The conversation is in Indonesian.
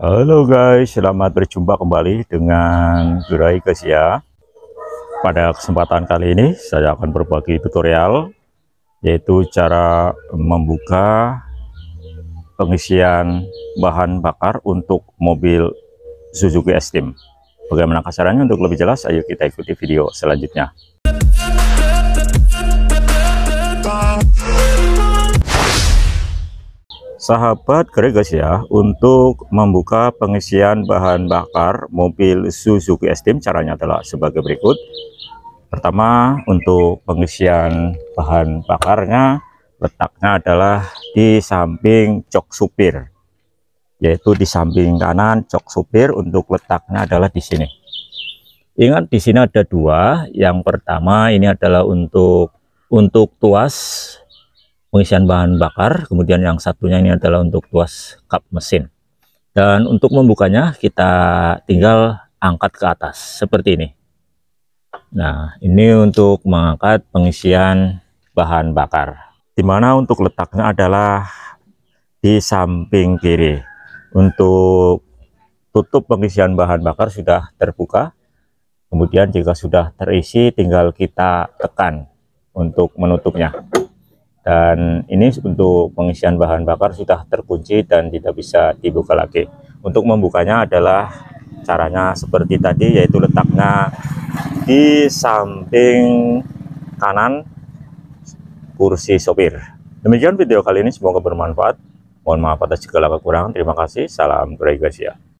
Halo guys, selamat berjumpa kembali dengan Gerai Kesia. Pada kesempatan kali ini saya akan berbagi tutorial yaitu cara membuka pengisian bahan bakar untuk mobil Suzuki Esteem. Bagaimana kasarannya untuk lebih jelas ayo kita ikuti video selanjutnya. Sahabat Gregas ya, untuk membuka pengisian bahan bakar mobil Suzuki Esteem caranya adalah sebagai berikut. Pertama, untuk pengisian bahan bakarnya letaknya adalah di samping jok supir. Yaitu di samping kanan jok supir untuk letaknya adalah di sini. Ingat di sini ada dua. Yang pertama ini adalah untuk untuk tuas pengisian bahan bakar kemudian yang satunya ini adalah untuk tuas kap mesin dan untuk membukanya kita tinggal angkat ke atas seperti ini nah ini untuk mengangkat pengisian bahan bakar dimana untuk letaknya adalah di samping kiri untuk tutup pengisian bahan bakar sudah terbuka kemudian jika sudah terisi tinggal kita tekan untuk menutupnya dan ini untuk pengisian bahan bakar sudah terkunci dan tidak bisa dibuka lagi untuk membukanya adalah caranya seperti tadi yaitu letaknya di samping kanan kursi sopir demikian video kali ini semoga bermanfaat mohon maaf atas segala kekurangan terima kasih salam Gregasia